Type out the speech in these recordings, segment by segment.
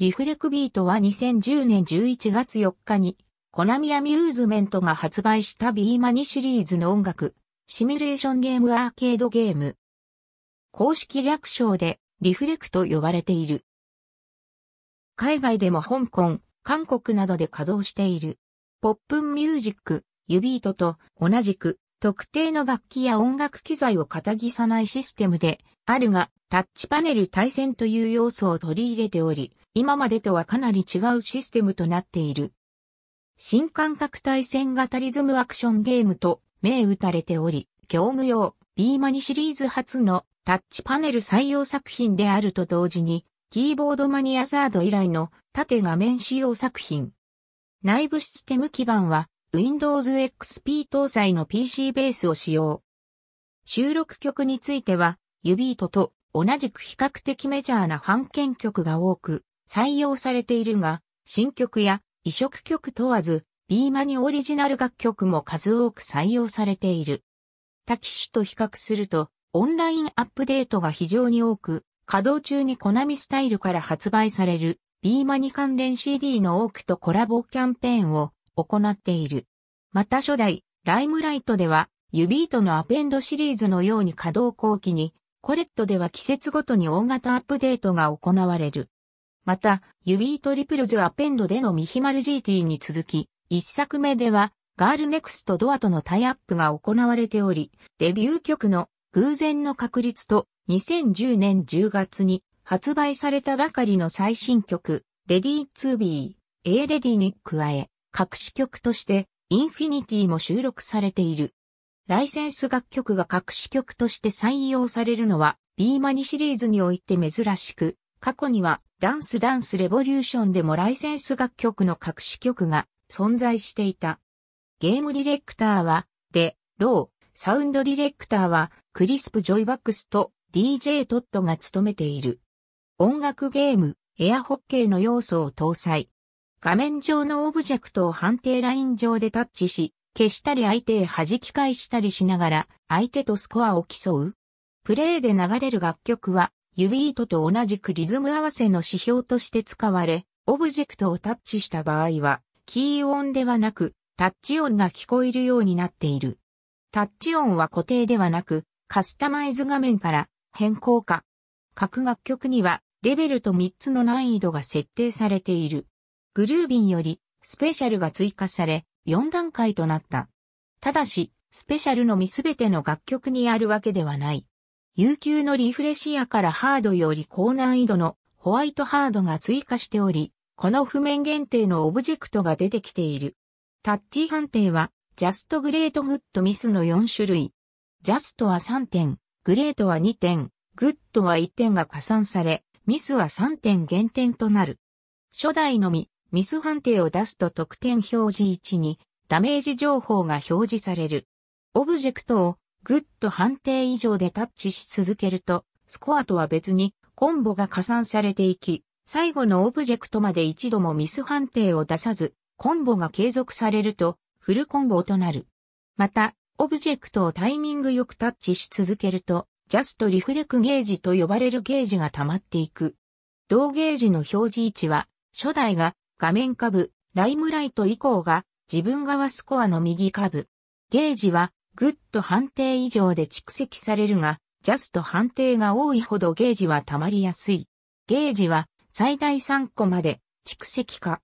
リフレクビートは2010年11月4日に、コナミアミューズメントが発売したビーマニシリーズの音楽、シミュレーションゲームアーケードゲーム。公式略称で、リフレクと呼ばれている。海外でも香港、韓国などで稼働している。ポップンミュージック、ユビートと同じく、特定の楽器や音楽機材を片ぎさないシステムで、あるが、タッチパネル対戦という要素を取り入れており、今までとはかなり違うシステムとなっている。新感覚対戦型リズムアクションゲームと銘打たれており、業務用 B マニシリーズ初のタッチパネル採用作品であると同時に、キーボードマニアザード以来の縦画面仕様作品。内部システム基盤は Windows XP 搭載の PC ベースを使用。収録曲については、ユビートと同じく比較的メジャーな版権曲が多く、採用されているが、新曲や移植曲問わず、ビーマニオリジナル楽曲も数多く採用されている。キ機種と比較すると、オンラインアップデートが非常に多く、稼働中にコナミスタイルから発売される、ビーマニ関連 CD の多くとコラボキャンペーンを行っている。また初代、ライムライトでは、ユビートのアペンドシリーズのように稼働後期に、コレットでは季節ごとに大型アップデートが行われる。また、ユビートリプルズアペンドでのミヒマル GT に続き、一作目では、ガールネクストドアとのタイアップが行われており、デビュー曲の偶然の確率と2010年10月に発売されたばかりの最新曲、レディー・ツービー、A レディに加え、隠し曲として、インフィニティも収録されている。ライセンス楽曲が隠し曲として採用されるのは、ビーマニシリーズにおいて珍しく、過去にはダンスダンスレボリューションでもライセンス楽曲の隠し曲が存在していた。ゲームディレクターは、で、ロー、サウンドディレクターは、クリスプ・ジョイバックスと DJ トットが務めている。音楽ゲーム、エアホッケーの要素を搭載。画面上のオブジェクトを判定ライン上でタッチし、消したり相手へ弾き返したりしながら、相手とスコアを競う。プレイで流れる楽曲は、指糸と同じくリズム合わせの指標として使われ、オブジェクトをタッチした場合は、キー音ではなく、タッチ音が聞こえるようになっている。タッチ音は固定ではなく、カスタマイズ画面から変更化。各楽曲には、レベルと3つの難易度が設定されている。グルービンより、スペシャルが追加され、4段階となった。ただし、スペシャルのみすべての楽曲にあるわけではない。有給のリフレシアからハードより高難易度のホワイトハードが追加しており、この譜面限定のオブジェクトが出てきている。タッチ判定は、ジャストグレートグッドミスの4種類。ジャストは3点、グレートは2点、グッドは1点が加算され、ミスは3点減点となる。初代のみ、ミス判定を出すと得点表示1に、ダメージ情報が表示される。オブジェクトをグッと判定以上でタッチし続けると、スコアとは別にコンボが加算されていき、最後のオブジェクトまで一度もミス判定を出さず、コンボが継続されると、フルコンボとなる。また、オブジェクトをタイミングよくタッチし続けると、ジャストリフレクゲージと呼ばれるゲージが溜まっていく。同ゲージの表示位置は、初代が画面下部、ライムライト以降が自分側スコアの右下部。ゲージはグッド判定以上で蓄積されるが、ジャスト判定が多いほどゲージは溜まりやすい。ゲージは最大3個まで蓄積化。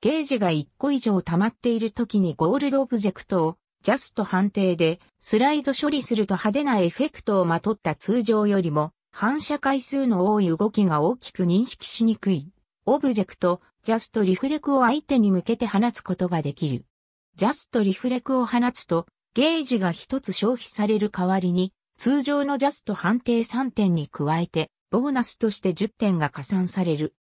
ゲージが1個以上溜まっている時にゴールドオブジェクトをジャスト判定でスライド処理すると派手なエフェクトをまとった通常よりも反射回数の多い動きが大きく認識しにくい。オブジェクト、ジャストリフレクを相手に向けて放つことができる。ジャストリフレクを放つとゲージが一つ消費される代わりに、通常のジャスト判定3点に加えて、ボーナスとして10点が加算される。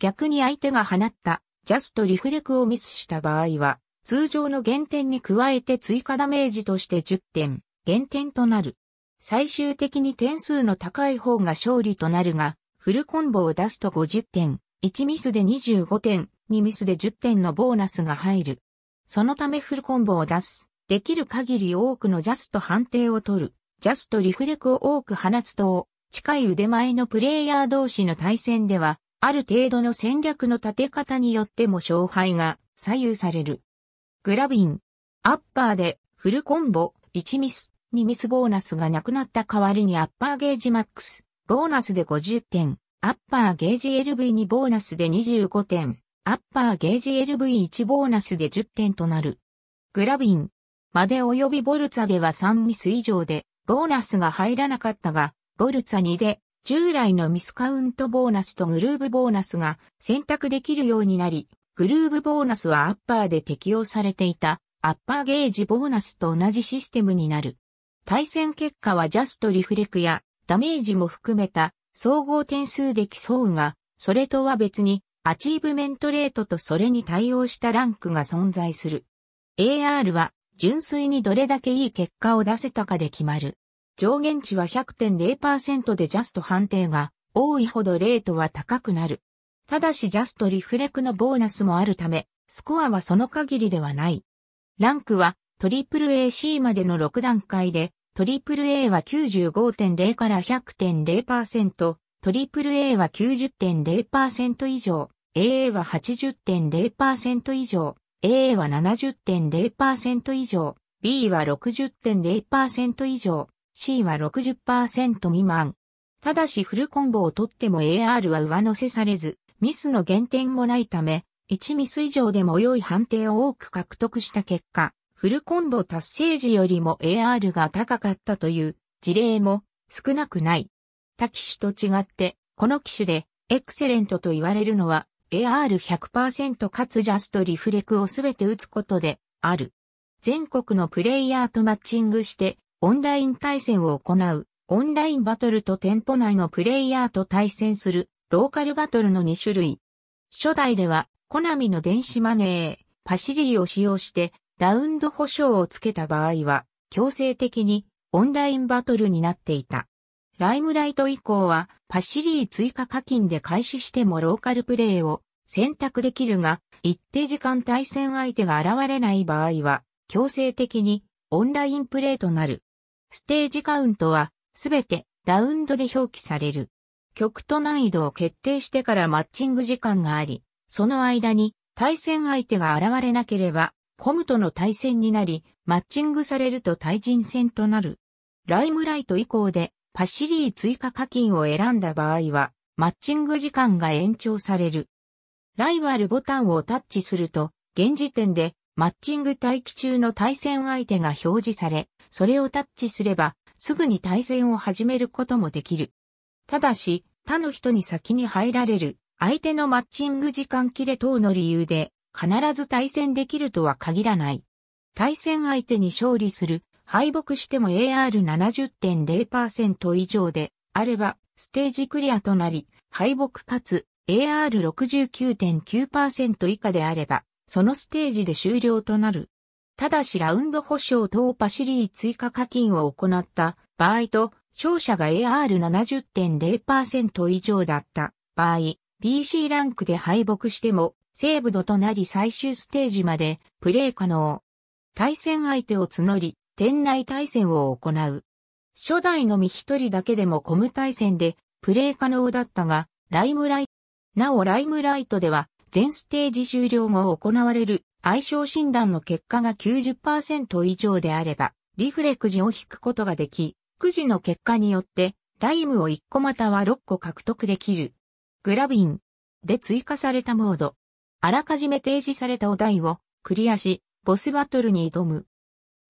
逆に相手が放ったジャストリフレクをミスした場合は、通常の減点に加えて追加ダメージとして10点、減点となる。最終的に点数の高い方が勝利となるが、フルコンボを出すと50点、1ミスで25点、2ミスで10点のボーナスが入る。そのためフルコンボを出すできる限り多くのジャスト判定を取る、ジャストリフレクを多く放つと、近い腕前のプレイヤー同士の対戦では、ある程度の戦略の立て方によっても勝敗が左右される。グラビン、アッパーでフルコンボ、1ミス、2ミスボーナスがなくなった代わりにアッパーゲージマックス、ボーナスで50点、アッパーゲージ LV2 ボーナスで25点、アッパーゲージ LV1 ボーナスで10点となる。グラビン、まで及びボルツァでは3ミス以上で、ボーナスが入らなかったが、ボルツァ2で、従来のミスカウントボーナスとグルーブボーナスが選択できるようになり、グルーブボーナスはアッパーで適用されていた、アッパーゲージボーナスと同じシステムになる。対戦結果はジャストリフレクやダメージも含めた総合点数で競うが、それとは別にアチーブメントレートとそれに対応したランクが存在する。AR は純粋にどれだけいい結果を出せたかで決まる。上限値は100.0%でジャスト判定が多いほどレートは高くなる。ただしジャストリフレクのボーナスもあるため、スコアはその限りではない。ランクは AAAC までの6段階で、AAA は95.0から100.0%、AAA は90.0%以上、AA は80.0%以上、A は70.0%以上、B は60.0%以上、C は60%未満。ただしフルコンボをとっても AR は上乗せされず、ミスの減点もないため、1ミス以上でも良い判定を多く獲得した結果、フルコンボ達成時よりも AR が高かったという事例も少なくない。他機種と違って、この機種でエクセレントと言われるのは AR100% かつジャストリフレクをすべて打つことである。全国のプレイヤーとマッチングしてオンライン対戦を行うオンラインバトルと店舗内のプレイヤーと対戦するローカルバトルの2種類。初代ではコナミの電子マネー、パシリーを使用してラウンド保証をつけた場合は強制的にオンラインバトルになっていた。ライムライト以降は、パシリー追加課金で開始してもローカルプレイを選択できるが、一定時間対戦相手が現れない場合は、強制的にオンラインプレイとなる。ステージカウントは、すべてラウンドで表記される。曲と難易度を決定してからマッチング時間があり、その間に対戦相手が現れなければ、コムとの対戦になり、マッチングされると対人戦となる。ライムライト以降でパシリー追加課金を選んだ場合は、マッチング時間が延長される。ライバルボタンをタッチすると、現時点でマッチング待機中の対戦相手が表示され、それをタッチすれば、すぐに対戦を始めることもできる。ただし、他の人に先に入られる、相手のマッチング時間切れ等の理由で、必ず対戦できるとは限らない。対戦相手に勝利する敗北しても AR70.0% 以上であれば、ステージクリアとなり、敗北かつ AR69.9% 以下であれば、そのステージで終了となる。ただしラウンド保証等パシリー追加課金を行った場合と、勝者が AR70.0% 以上だった場合、PC ランクで敗北しても、セーブドとなり最終ステージまでプレイ可能。対戦相手を募り、店内対戦を行う。初代のみ一人だけでもコム対戦でプレイ可能だったが、ライムライト、なおライムライトでは全ステージ終了後行われる相性診断の結果が90%以上であれば、リフレクジを引くことができ、くじの結果によって、ライムを1個または6個獲得できる。グラビンで追加されたモード。あらかじめ提示されたお題をクリアし、ボスバトルに挑む。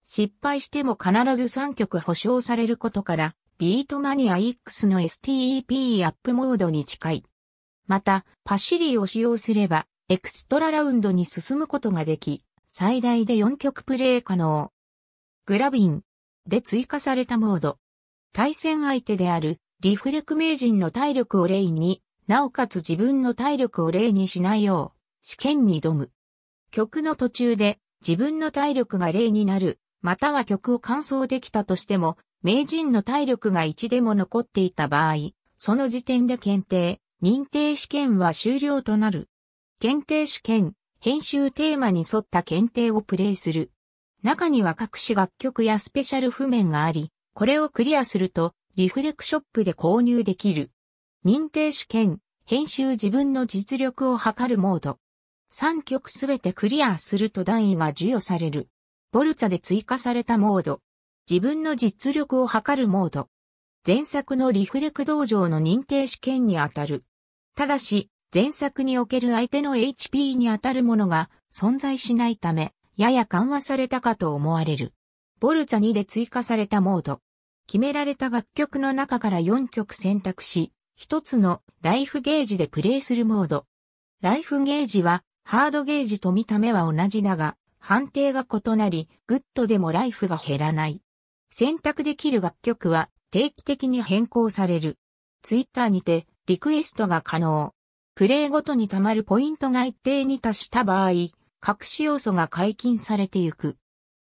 失敗しても必ず3曲保証されることから、ビートマニア X の STEP アップモードに近い。また、パシリを使用すれば、エクストララウンドに進むことができ、最大で4曲プレイ可能。グラビンで追加されたモード。対戦相手であるリフレク名人の体力を例に、なおかつ自分の体力を例にしないよう、試験に挑む。曲の途中で自分の体力が例になるまたは曲を完走できたとしても、名人の体力が1でも残っていた場合、その時点で検定、認定試験は終了となる。検定試験、編集テーマに沿った検定をプレイする。中には各種楽曲やスペシャル譜面があり、これをクリアすると、リフレクショップで購入できる。認定試験、編集自分の実力を測るモード。3曲すべてクリアすると段位が授与される。ボルツァで追加されたモード。自分の実力を測るモード。前作のリフレク道場の認定試験にあたる。ただし、前作における相手の HP にあたるものが存在しないため、やや緩和されたかと思われる。ボルツァ2で追加されたモード。決められた楽曲の中から4曲選択し、1つのライフゲージでプレイするモード。ライフゲージはハードゲージと見た目は同じだが、判定が異なり、グッドでもライフが減らない。選択できる楽曲は定期的に変更される。ツイッターにてリクエストが可能。プレイごとに溜まるポイントが一定に達した場合、隠し要素が解禁されていく。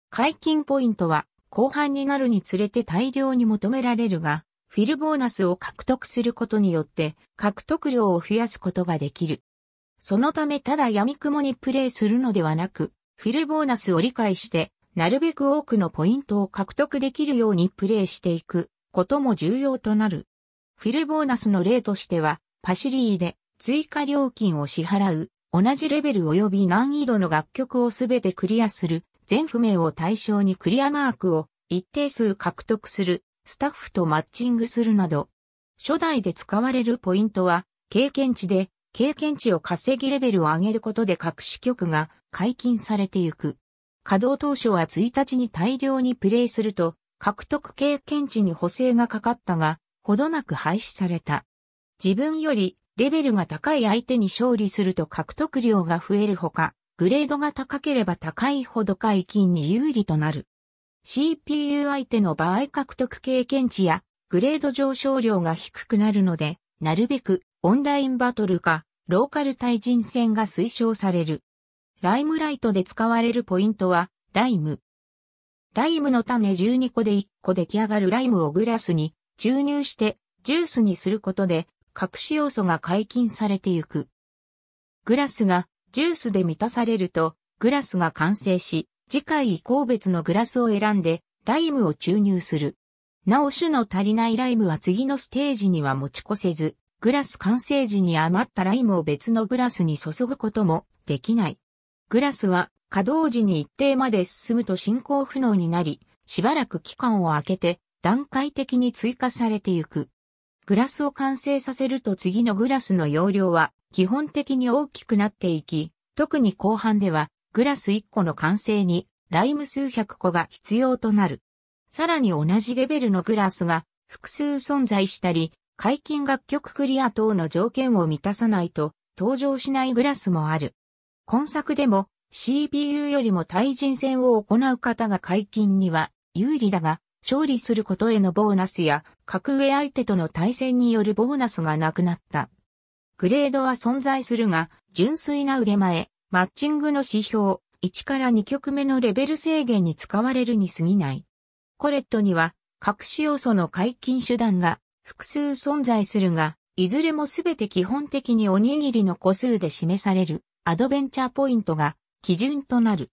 解禁ポイントは後半になるにつれて大量に求められるが、フィルボーナスを獲得することによって獲得量を増やすことができる。そのためただ闇雲にプレイするのではなく、フィルボーナスを理解して、なるべく多くのポイントを獲得できるようにプレイしていくことも重要となる。フィルボーナスの例としては、パシリーで追加料金を支払う、同じレベル及び難易度の楽曲をすべてクリアする、全不明を対象にクリアマークを一定数獲得する、スタッフとマッチングするなど、初代で使われるポイントは、経験値で、経験値を稼ぎレベルを上げることで各し曲が解禁されてゆく。稼働当初は1日に大量にプレイすると、獲得経験値に補正がかかったが、ほどなく廃止された。自分よりレベルが高い相手に勝利すると獲得量が増えるほか、グレードが高ければ高いほど解禁に有利となる。CPU 相手の場合獲得経験値やグレード上昇量が低くなるので、なるべくオンラインバトルかローカル対人戦が推奨される。ライムライトで使われるポイントは、ライム。ライムの種12個で1個出来上がるライムをグラスに注入してジュースにすることで隠し要素が解禁されてゆく。グラスがジュースで満たされるとグラスが完成し次回以降別のグラスを選んでライムを注入する。なお種の足りないライムは次のステージには持ち越せずグラス完成時に余ったライムを別のグラスに注ぐこともできない。グラスは稼働時に一定まで進むと進行不能になり、しばらく期間を空けて段階的に追加されていく。グラスを完成させると次のグラスの容量は基本的に大きくなっていき、特に後半ではグラス1個の完成にライム数百個が必要となる。さらに同じレベルのグラスが複数存在したり、解禁楽曲クリア等の条件を満たさないと登場しないグラスもある。今作でも CPU よりも対人戦を行う方が解禁には有利だが、勝利することへのボーナスや格上相手との対戦によるボーナスがなくなった。グレードは存在するが、純粋な腕前、マッチングの指標、1から2曲目のレベル制限に使われるに過ぎない。コレットには、隠し要素の解禁手段が複数存在するが、いずれもすべて基本的におにぎりの個数で示される。アドベンチャーポイントが基準となる。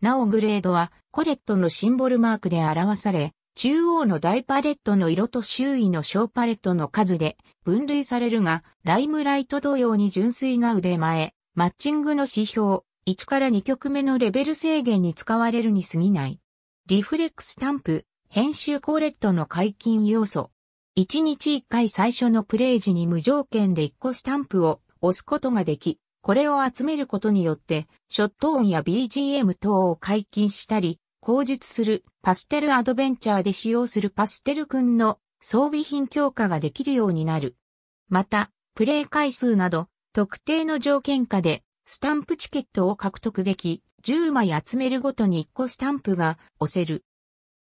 なおグレードはコレットのシンボルマークで表され、中央の大パレットの色と周囲の小パレットの数で分類されるが、ライムライト同様に純粋が腕前、マッチングの指標、1から2曲目のレベル制限に使われるに過ぎない。リフレックスタンプ、編集コレットの解禁要素。1日1回最初のプレイ時に無条件で1個スタンプを押すことができ、これを集めることによって、ショット音や BGM 等を解禁したり、口述するパステルアドベンチャーで使用するパステル君の装備品強化ができるようになる。また、プレイ回数など、特定の条件下で、スタンプチケットを獲得でき、10枚集めるごとに1個スタンプが押せる。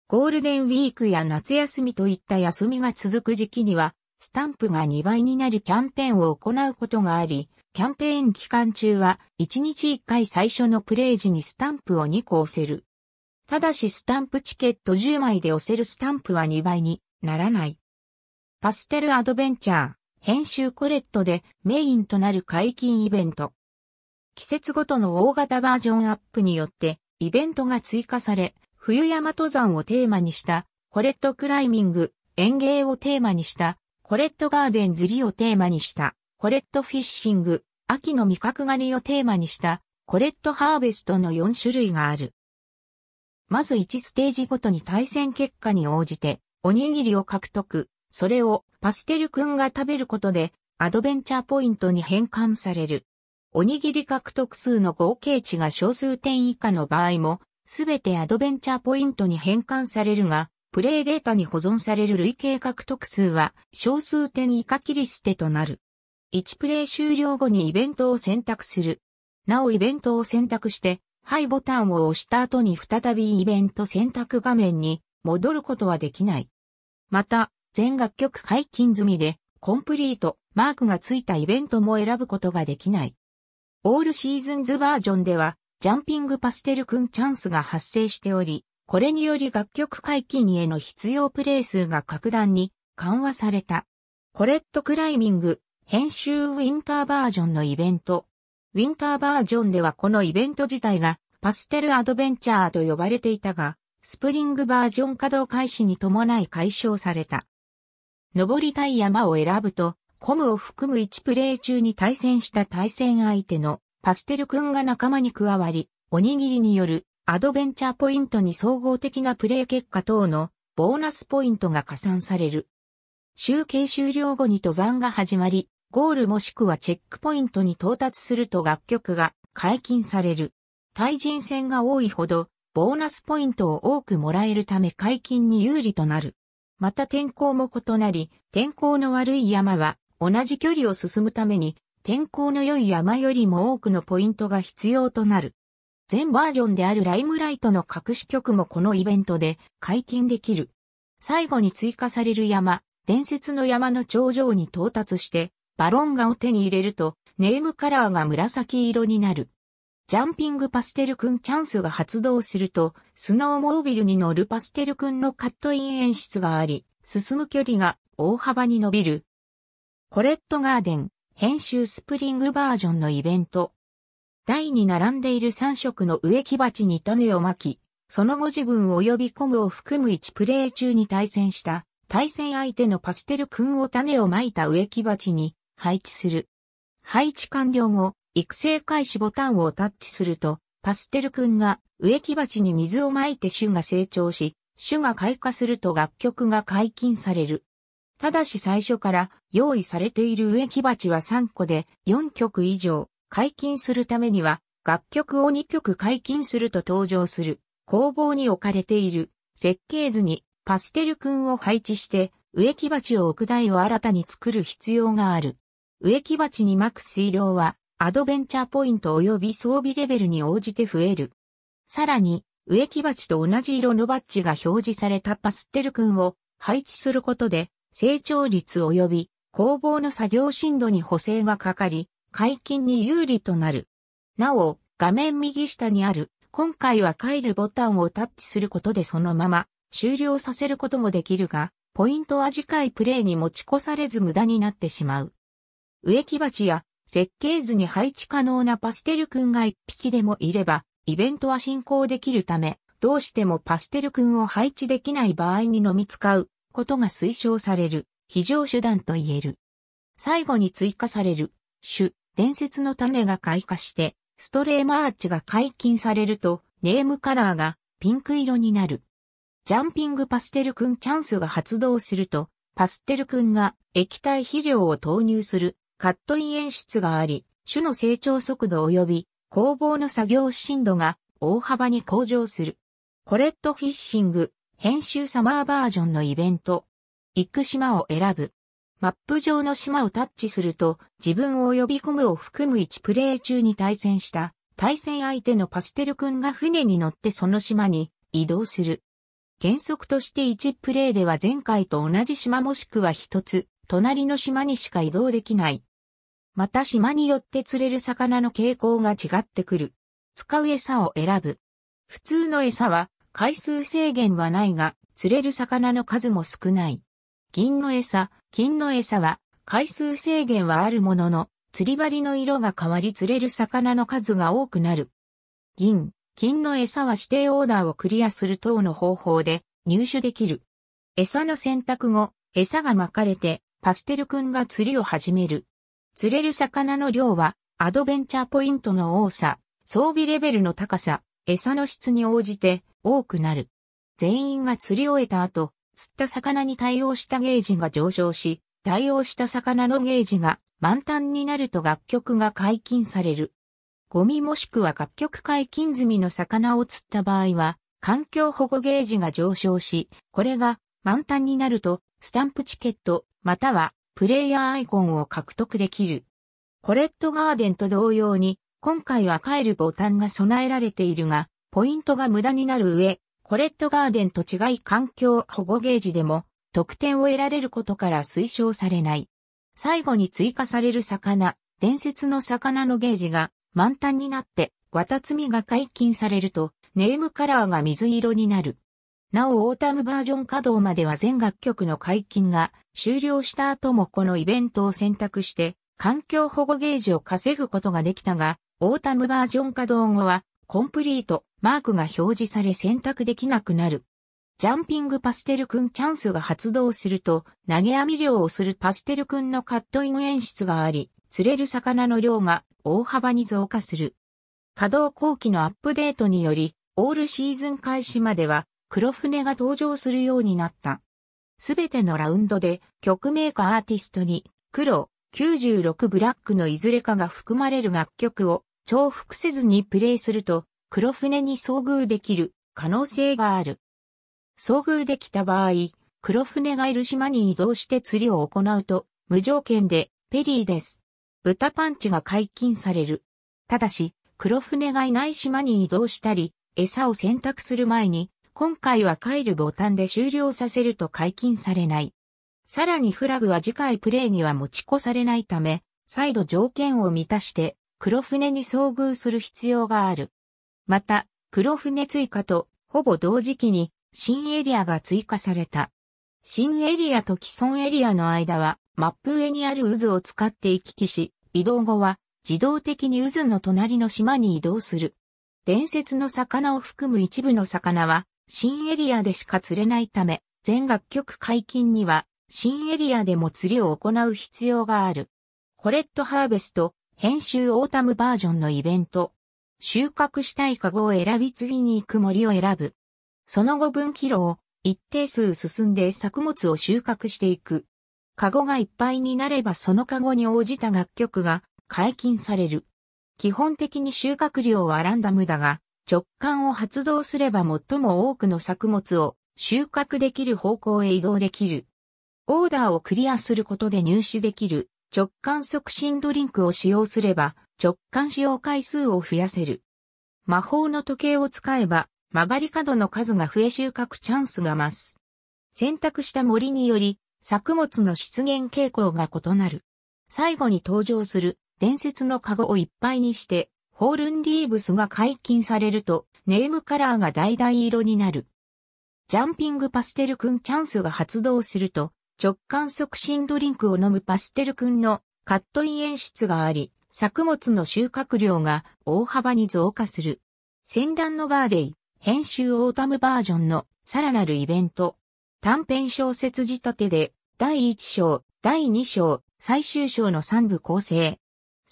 ゴールデンウィークや夏休みといった休みが続く時期には、スタンプが2倍になるキャンペーンを行うことがあり、キャンペーン期間中は、1日1回最初のプレイ時にスタンプを2個押せる。ただしスタンプチケット10枚で押せるスタンプは2倍にならない。パステルアドベンチャー、編集コレットでメインとなる解禁イベント。季節ごとの大型バージョンアップによってイベントが追加され、冬山登山をテーマにしたコレットクライミング、園芸をテーマにしたコレットガーデン釣りをテーマにしたコレットフィッシング、秋の味覚狩りをテーマにしたコレットハーベストの4種類がある。まず1ステージごとに対戦結果に応じて、おにぎりを獲得、それをパステルくんが食べることで、アドベンチャーポイントに変換される。おにぎり獲得数の合計値が小数点以下の場合も、すべてアドベンチャーポイントに変換されるが、プレイデータに保存される累計獲得数は小数点以下切り捨てとなる。1プレイ終了後にイベントを選択する。なおイベントを選択して、はいボタンを押した後に再びイベント選択画面に戻ることはできない。また、全楽曲解禁済みで、コンプリート、マークがついたイベントも選ぶことができない。オールシーズンズバージョンでは、ジャンピングパステルくんチャンスが発生しており、これにより楽曲解禁への必要プレイ数が格段に緩和された。コレットクライミング、編集ウィンターバージョンのイベント。ウィンターバージョンではこのイベント自体がパステルアドベンチャーと呼ばれていたが、スプリングバージョン稼働開始に伴い解消された。登りたい山を選ぶと、コムを含む1プレイ中に対戦した対戦相手のパステル君が仲間に加わり、おにぎりによるアドベンチャーポイントに総合的なプレイ結果等のボーナスポイントが加算される。集計終了後に登山が始まり、ゴールもしくはチェックポイントに到達すると楽曲が解禁される。対人戦が多いほど、ボーナスポイントを多くもらえるため解禁に有利となる。また天候も異なり、天候の悪い山は同じ距離を進むために、天候の良い山よりも多くのポイントが必要となる。全バージョンであるライムライトの隠し曲もこのイベントで解禁できる。最後に追加される山、伝説の山の頂上に到達して、バロンガを手に入れると、ネームカラーが紫色になる。ジャンピングパステルくんチャンスが発動すると、スノーモービルに乗るパステルくんのカットイン演出があり、進む距離が大幅に伸びる。コレットガーデン、編集スプリングバージョンのイベント。台に並んでいる3色の植木鉢に種をまき、その後自分を呼び込むを含む1プレイ中に対戦した、対戦相手のパステルくんを種をまいた植木鉢に、配置する。配置完了後、育成開始ボタンをタッチすると、パステル君が植木鉢に水をまいて種が成長し、種が開花すると楽曲が解禁される。ただし最初から用意されている植木鉢は3個で4曲以上解禁するためには楽曲を2曲解禁すると登場する工房に置かれている設計図にパステル君を配置して植木鉢を置く台を新たに作る必要がある。植木鉢に巻く水量は、アドベンチャーポイント及び装備レベルに応じて増える。さらに、植木鉢と同じ色のバッジが表示されたパステル君を配置することで、成長率及び工房の作業深度に補正がかかり、解禁に有利となる。なお、画面右下にある、今回は帰るボタンをタッチすることでそのまま終了させることもできるが、ポイントは次回プレイに持ち越されず無駄になってしまう。植木鉢や設計図に配置可能なパステル君が一匹でもいれば、イベントは進行できるため、どうしてもパステル君を配置できない場合に飲み使うことが推奨される非常手段と言える。最後に追加される種、伝説の種が開花して、ストレーマーチが解禁されると、ネームカラーがピンク色になる。ジャンピングパステル君チャンスが発動すると、パステル君が液体肥料を投入するカットイン演出があり、種の成長速度及び工房の作業深度が大幅に向上する。コレットフィッシング、編集サマーバージョンのイベント。行く島を選ぶ。マップ上の島をタッチすると、自分を呼び込むを含む1プレイ中に対戦した、対戦相手のパステル君が船に乗ってその島に移動する。原則として1プレイでは前回と同じ島もしくは1つ、隣の島にしか移動できない。また島によって釣れる魚の傾向が違ってくる。使う餌を選ぶ。普通の餌は回数制限はないが、釣れる魚の数も少ない。銀の餌、金の餌は回数制限はあるものの、釣り針の色が変わり釣れる魚の数が多くなる。銀、金の餌は指定オーダーをクリアする等の方法で入手できる。餌の選択後、餌が巻かれて、パステル君が釣りを始める。釣れる魚の量は、アドベンチャーポイントの多さ、装備レベルの高さ、餌の質に応じて多くなる。全員が釣り終えた後、釣った魚に対応したゲージが上昇し、対応した魚のゲージが満タンになると楽曲が解禁される。ゴミもしくは楽曲解禁済みの魚を釣った場合は、環境保護ゲージが上昇し、これが満タンになると、スタンプチケット、またはプレイヤーアイコンを獲得できる。コレットガーデンと同様に、今回は帰るボタンが備えられているが、ポイントが無駄になる上、コレットガーデンと違い環境保護ゲージでも、得点を得られることから推奨されない。最後に追加される魚、伝説の魚のゲージが満タンになって、わたつみが解禁されると、ネームカラーが水色になる。なおオータムバージョン稼働までは全楽曲の解禁が終了した後もこのイベントを選択して環境保護ゲージを稼ぐことができたが、オータムバージョン稼働後はコンプリートマークが表示され選択できなくなる。ジャンピングパステルくんチャンスが発動すると投げ網漁をするパステルくんのカットイン演出があり、釣れる魚の量が大幅に増加する。稼働後期のアップデートにより、オールシーズン開始までは黒船が登場するようになった。すべてのラウンドで曲名かアーティストに黒96ブラックのいずれかが含まれる楽曲を重複せずにプレイすると黒船に遭遇できる可能性がある。遭遇できた場合、黒船がいる島に移動して釣りを行うと無条件でペリーです。豚パンチが解禁される。ただし、黒船がいない島に移動したり、餌を選択する前に今回は帰るボタンで終了させると解禁されない。さらにフラグは次回プレイには持ち越されないため、再度条件を満たして黒船に遭遇する必要がある。また、黒船追加とほぼ同時期に新エリアが追加された。新エリアと既存エリアの間はマップ上にある渦を使って行き来し、移動後は自動的に渦の隣の島に移動する。伝説の魚を含む一部の魚は新エリアでしか釣れないため、全楽曲解禁には、新エリアでも釣りを行う必要がある。コレットハーベスト、編集オータムバージョンのイベント。収穫したいカゴを選び次に行く森を選ぶ。その後分キロを一定数進んで作物を収穫していく。カゴがいっぱいになればそのカゴに応じた楽曲が解禁される。基本的に収穫量はランダムだが、直感を発動すれば最も多くの作物を収穫できる方向へ移動できる。オーダーをクリアすることで入手できる直感促進ドリンクを使用すれば直感使用回数を増やせる。魔法の時計を使えば曲がり角の数が増え収穫チャンスが増す。選択した森により作物の出現傾向が異なる。最後に登場する伝説のカゴをいっぱいにしてホールンリーブスが解禁されると、ネームカラーが橙色になる。ジャンピングパステル君チャンスが発動すると、直感促進ドリンクを飲むパステル君のカットイン演出があり、作物の収穫量が大幅に増加する。戦乱のバーデイ、編集オータムバージョンのさらなるイベント。短編小説仕立てで、第1章、第2章、最終章の3部構成。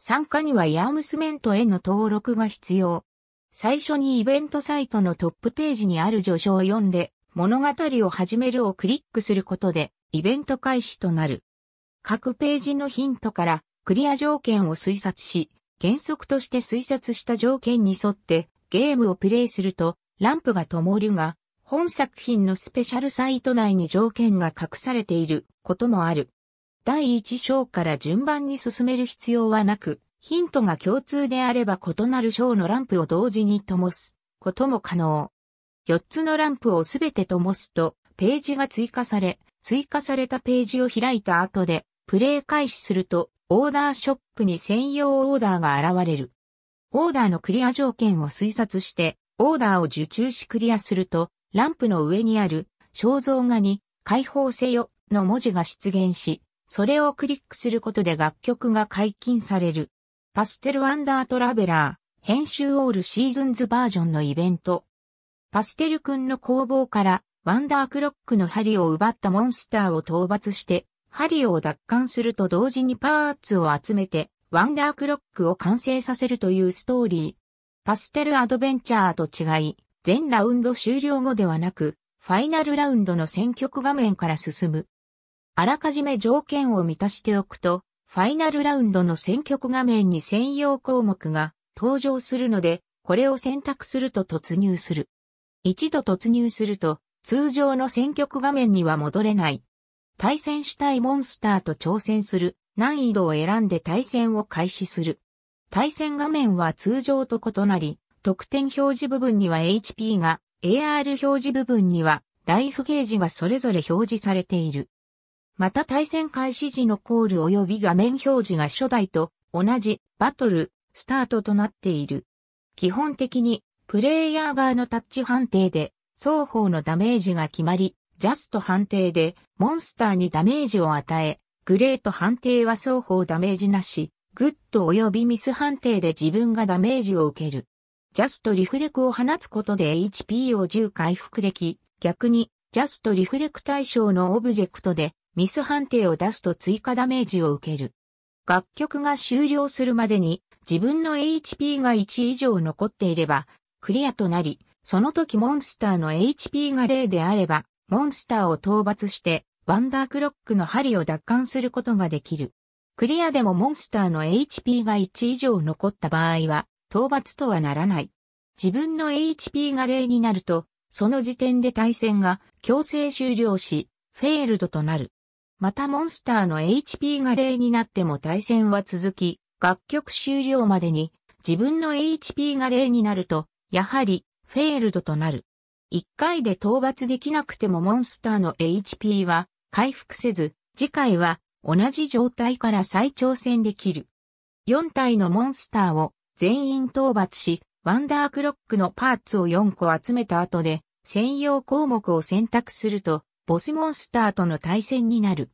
参加にはヤームスメントへの登録が必要。最初にイベントサイトのトップページにある序章を読んで、物語を始めるをクリックすることで、イベント開始となる。各ページのヒントから、クリア条件を推察し、原則として推察した条件に沿ってゲームをプレイするとランプが灯るが、本作品のスペシャルサイト内に条件が隠されていることもある。第一章から順番に進める必要はなく、ヒントが共通であれば異なる章のランプを同時に灯すことも可能。4つのランプをすべて灯すと、ページが追加され、追加されたページを開いた後で、プレイ開始すると、オーダーショップに専用オーダーが現れる。オーダーのクリア条件を推察して、オーダーを受注しクリアすると、ランプの上にある、肖像画に、解放せよの文字が出現し、それをクリックすることで楽曲が解禁される。パステルアンダートラベラー、編集オールシーズンズバージョンのイベント。パステル君の工房からワンダークロックの針を奪ったモンスターを討伐して、針を奪還すると同時にパーツを集めて、ワンダークロックを完成させるというストーリー。パステルアドベンチャーと違い、全ラウンド終了後ではなく、ファイナルラウンドの選曲画面から進む。あらかじめ条件を満たしておくと、ファイナルラウンドの選曲画面に専用項目が登場するので、これを選択すると突入する。一度突入すると、通常の選曲画面には戻れない。対戦したいモンスターと挑戦する難易度を選んで対戦を開始する。対戦画面は通常と異なり、得点表示部分には HP が、AR 表示部分には、ライフゲージがそれぞれ表示されている。また対戦開始時のコール及び画面表示が初代と同じバトル、スタートとなっている。基本的にプレイヤー側のタッチ判定で双方のダメージが決まり、ジャスト判定でモンスターにダメージを与え、グレート判定は双方ダメージなし、グッド及びミス判定で自分がダメージを受ける。ジャストリフレクを放つことで HP を10回復でき、逆にジャストリフレク対象のオブジェクトでミス判定を出すと追加ダメージを受ける。楽曲が終了するまでに自分の HP が1以上残っていればクリアとなり、その時モンスターの HP が0であれば、モンスターを討伐してワンダークロックの針を奪還することができる。クリアでもモンスターの HP が1以上残った場合は、討伐とはならない。自分の HP が0になると、その時点で対戦が強制終了し、フェールドとなる。またモンスターの HP が0になっても対戦は続き、楽曲終了までに自分の HP が0になると、やはりフェールドとなる。1回で討伐できなくてもモンスターの HP は回復せず、次回は同じ状態から再挑戦できる。4体のモンスターを全員討伐し、ワンダークロックのパーツを4個集めた後で、専用項目を選択すると、ボスモンスターとの対戦になる。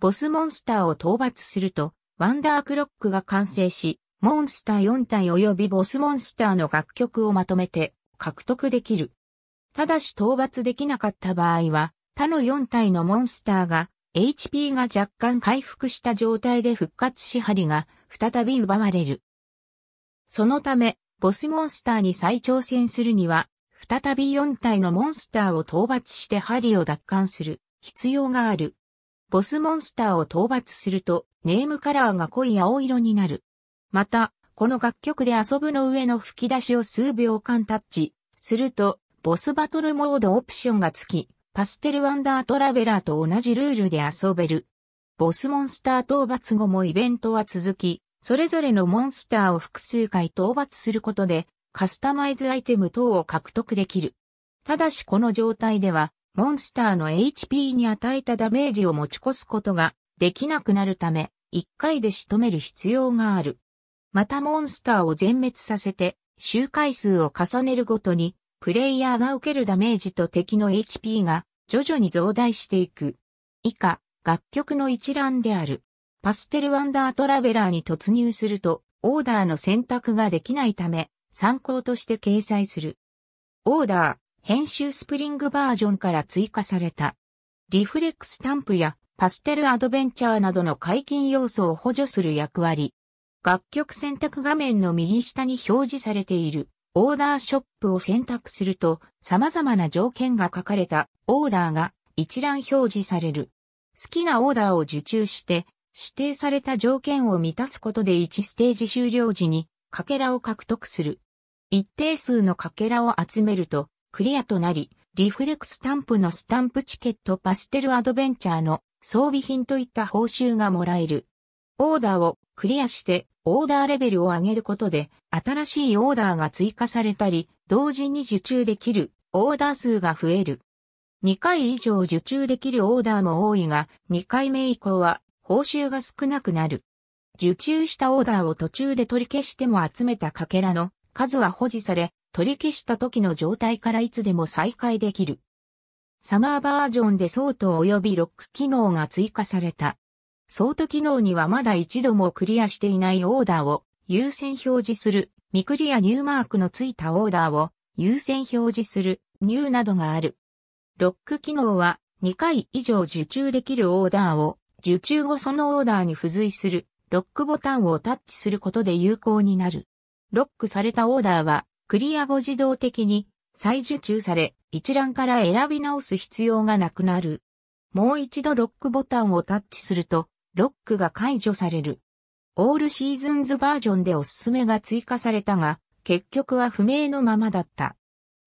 ボスモンスターを討伐すると、ワンダークロックが完成し、モンスター4体及びボスモンスターの楽曲をまとめて獲得できる。ただし討伐できなかった場合は、他の4体のモンスターが HP が若干回復した状態で復活し針が再び奪われる。そのため、ボスモンスターに再挑戦するには再び4体のモンスターを討伐して針を奪還する必要がある。ボスモンスターを討伐するとネームカラーが濃い青色になる。また、この楽曲で遊ぶの上の吹き出しを数秒間タッチするとボスバトルモードオプションがつき、パステルワンダートラベラーと同じルールで遊べる。ボスモンスター討伐後もイベントは続き、それぞれのモンスターを複数回討伐することで、カスタマイズアイテム等を獲得できる。ただしこの状態では、モンスターの HP に与えたダメージを持ち越すことができなくなるため、1回で仕留める必要がある。またモンスターを全滅させて、周回数を重ねるごとに、プレイヤーが受けるダメージと敵の HP が徐々に増大していく。以下、楽曲の一覧である。パステルワンダートラベラーに突入すると、オーダーの選択ができないため、参考として掲載する。オーダー、編集スプリングバージョンから追加された。リフレックスタンプやパステルアドベンチャーなどの解禁要素を補助する役割。楽曲選択画面の右下に表示されているオーダーショップを選択すると様々な条件が書かれたオーダーが一覧表示される。好きなオーダーを受注して指定された条件を満たすことで1ステージ終了時にかけらを獲得する。一定数のかけらを集めると、クリアとなり、リフレクスタンプのスタンプチケットパステルアドベンチャーの装備品といった報酬がもらえる。オーダーをクリアしてオーダーレベルを上げることで新しいオーダーが追加されたり、同時に受注できるオーダー数が増える。2回以上受注できるオーダーも多いが、2回目以降は報酬が少なくなる。受注したオーダーを途中で取り消しても集めたかけらの数は保持され、取り消した時の状態からいつでも再開できる。サマーバージョンでソート及びロック機能が追加された。ソート機能にはまだ一度もクリアしていないオーダーを優先表示する、ミクリアニューマークのついたオーダーを優先表示する、ニューなどがある。ロック機能は2回以上受注できるオーダーを受注後そのオーダーに付随するロックボタンをタッチすることで有効になる。ロックされたオーダーは、クリア後自動的に再受注され、一覧から選び直す必要がなくなる。もう一度ロックボタンをタッチすると、ロックが解除される。オールシーズンズバージョンでおすすめが追加されたが、結局は不明のままだった。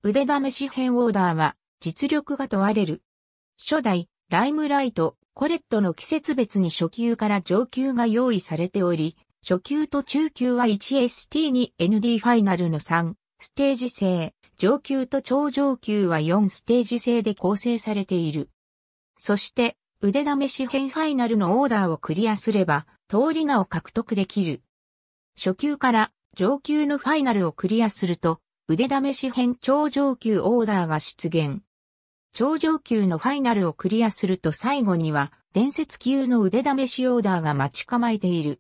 腕試し編オーダーは、実力が問われる。初代、ライムライト、コレットの季節別に初級から上級が用意されており、初級と中級は 1ST2ND ファイナルの3ステージ制、上級と超上級は4ステージ制で構成されている。そして、腕試し編ファイナルのオーダーをクリアすれば、通り名を獲得できる。初級から上級のファイナルをクリアすると、腕試し編超上級オーダーが出現。超上級のファイナルをクリアすると最後には、伝説級の腕試しオーダーが待ち構えている。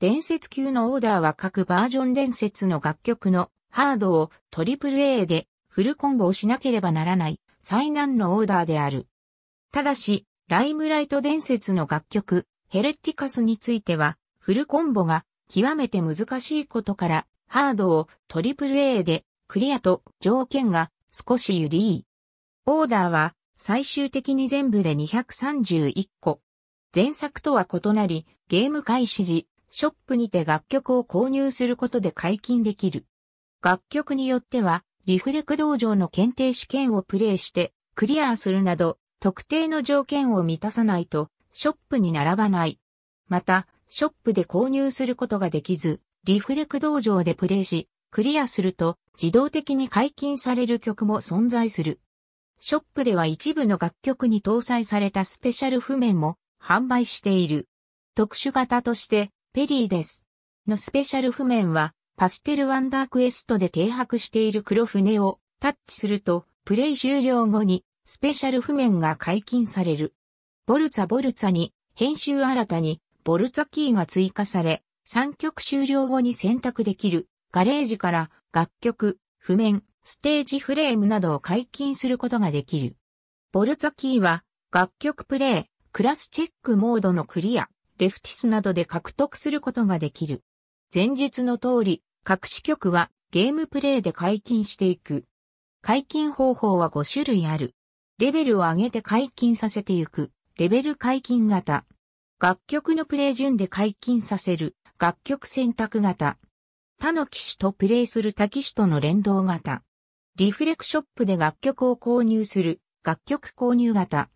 伝説級のオーダーは各バージョン伝説の楽曲のハードを AAA でフルコンボをしなければならない最難のオーダーである。ただし、ライムライト伝説の楽曲、ヘレティカスについては、フルコンボが極めて難しいことから、ハードを AAA でクリアと条件が少し緩い。オーダーは最終的に全部で231個。前作とは異なり、ゲーム開始時、ショップにて楽曲を購入することで解禁できる。楽曲によっては、リフレク道場の検定試験をプレイして、クリアするなど、特定の条件を満たさないと、ショップに並ばない。また、ショップで購入することができず、リフレク道場でプレイし、クリアすると、自動的に解禁される曲も存在する。ショップでは一部の楽曲に搭載されたスペシャル譜面も販売している。特殊型としてペリーです。のスペシャル譜面は、パステルワンダークエストで停泊している黒船をタッチすると、プレイ終了後にスペシャル譜面が解禁される。ボルツァボルツァに、編集新たに、ボルツァキーが追加され、3曲終了後に選択できる、ガレージから楽曲、譜面、ステージフレームなどを解禁することができる。ボルツァキーは、楽曲プレイ、クラスチェックモードのクリア、レフティスなどで獲得することができる。前述の通り、各種局はゲームプレイで解禁していく。解禁方法は5種類ある。レベルを上げて解禁させていく。レベル解禁型。楽曲のプレイ順で解禁させる。楽曲選択型。他の機種とプレイする他機種との連動型。リフレクショップで楽曲を購入する。楽曲購入型。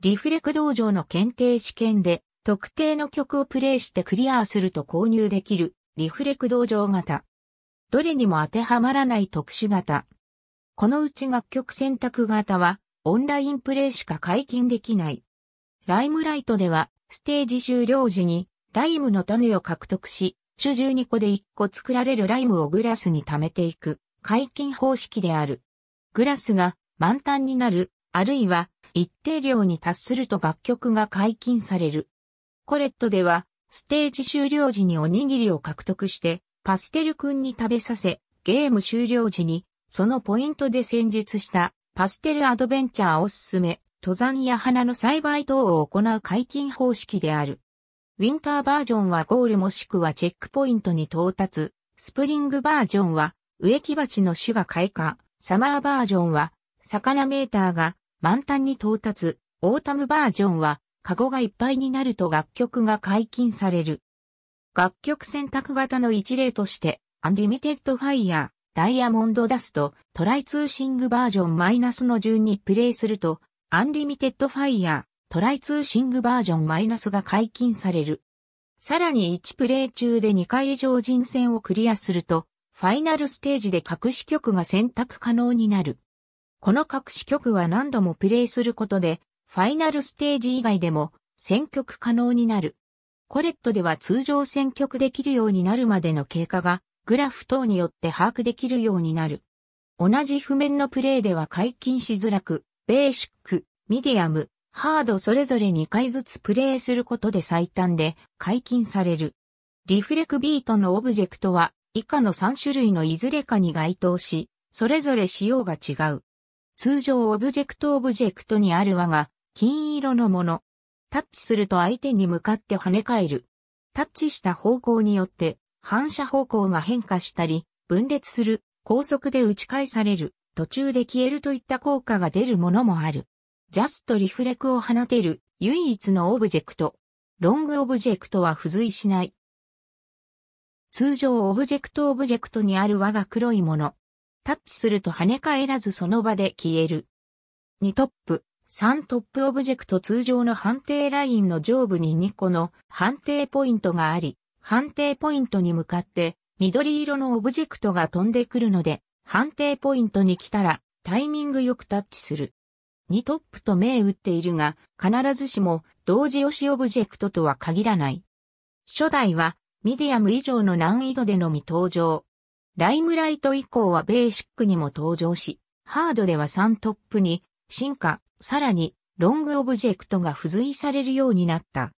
リフレク道場の検定試験で特定の曲をプレイしてクリアすると購入できるリフレク同情型。どれにも当てはまらない特殊型。このうち楽曲選択型はオンラインプレイしか解禁できない。ライムライトではステージ終了時にライムの種を獲得し、主12個で1個作られるライムをグラスに溜めていく解禁方式である。グラスが満タンになる、あるいは一定量に達すると楽曲が解禁される。コレットでは、ステージ終了時におにぎりを獲得して、パステル君に食べさせ、ゲーム終了時に、そのポイントで戦術したパステルアドベンチャーを進め、登山や花の栽培等を行う解禁方式である。ウィンターバージョンはゴールもしくはチェックポイントに到達、スプリングバージョンは植木鉢の種が開花、サマーバージョンは魚メーターが満タンに到達、オータムバージョンはカゴがいっぱいになると楽曲が解禁される。楽曲選択型の一例として、アンリミテッドファイヤー、ダイヤモンドダスト、トライツーシングバージョンマイナスの順にプレイすると、アンリミテッドファイヤー、トライツーシングバージョンマイナスが解禁される。さらに1プレイ中で2回以上人選をクリアすると、ファイナルステージで隠し曲が選択可能になる。この隠し曲は何度もプレイすることで、ファイナルステージ以外でも選曲可能になる。コレットでは通常選曲できるようになるまでの経過がグラフ等によって把握できるようになる。同じ譜面のプレイでは解禁しづらく、ベーシック、ミディアム、ハードそれぞれ2回ずつプレイすることで最短で解禁される。リフレクビートのオブジェクトは以下の3種類のいずれかに該当し、それぞれ仕様が違う。通常オブジェクトオブジェクトにある和が金色のもの。タッチすると相手に向かって跳ね返る。タッチした方向によって反射方向が変化したり、分裂する、高速で打ち返される、途中で消えるといった効果が出るものもある。ジャストリフレクを放てる唯一のオブジェクト。ロングオブジェクトは付随しない。通常オブジェクトオブジェクトにある輪が黒いもの。タッチすると跳ね返らずその場で消える。2トップ、3トップオブジェクト通常の判定ラインの上部に2個の判定ポイントがあり、判定ポイントに向かって緑色のオブジェクトが飛んでくるので、判定ポイントに来たらタイミングよくタッチする。2トップと銘打っているが、必ずしも同時押しオブジェクトとは限らない。初代はミディアム以上の難易度でのみ登場。ライムライト以降はベーシックにも登場し、ハードでは3トップに進化、さらに、ロングオブジェクトが付随されるようになった。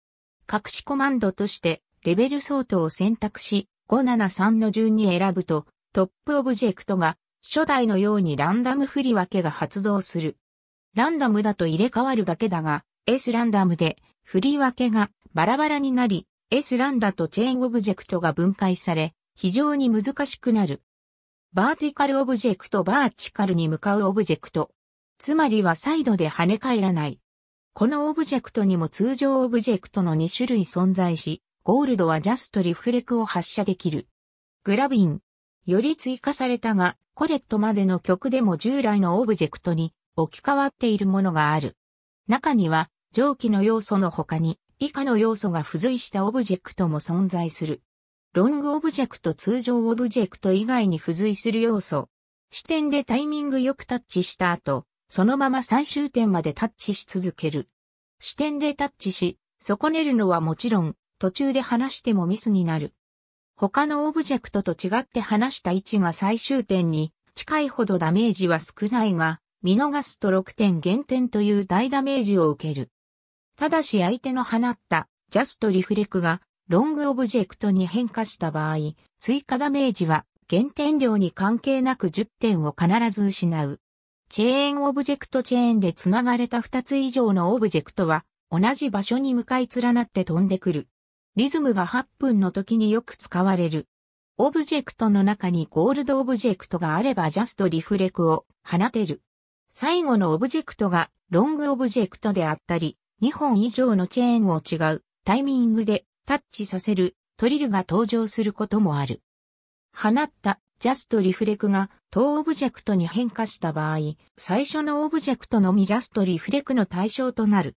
隠しコマンドとして、レベル相当を選択し、573の順に選ぶと、トップオブジェクトが、初代のようにランダム振り分けが発動する。ランダムだと入れ替わるだけだが、S ランダムで、振り分けがバラバラになり、S ランダとチェーンオブジェクトが分解され、非常に難しくなる。バーティカルオブジェクトバーチカルに向かうオブジェクト。つまりはサイドで跳ね返らない。このオブジェクトにも通常オブジェクトの2種類存在し、ゴールドはジャストリフレクを発射できる。グラビン。より追加されたが、コレットまでの曲でも従来のオブジェクトに置き換わっているものがある。中には、蒸気の要素の他に、以下の要素が付随したオブジェクトも存在する。ロングオブジェクト通常オブジェクト以外に付随する要素。視点でタイミングよくタッチした後、そのまま最終点までタッチし続ける。視点でタッチし、損ねるのはもちろん、途中で離してもミスになる。他のオブジェクトと違って離した位置が最終点に近いほどダメージは少ないが、見逃すと6点減点という大ダメージを受ける。ただし相手の放ったジャストリフレクがロングオブジェクトに変化した場合、追加ダメージは減点量に関係なく10点を必ず失う。チェーンオブジェクトチェーンで繋がれた2つ以上のオブジェクトは、同じ場所に向かい連なって飛んでくる。リズムが8分の時によく使われる。オブジェクトの中にゴールドオブジェクトがあればジャストリフレクを放てる。最後のオブジェクトがロングオブジェクトであったり、2本以上のチェーンを違うタイミングでタッチさせるトリルが登場することもある。放ったジャストリフレクが当オブジェクトに変化した場合、最初のオブジェクトのみジャストリフレクの対象となる。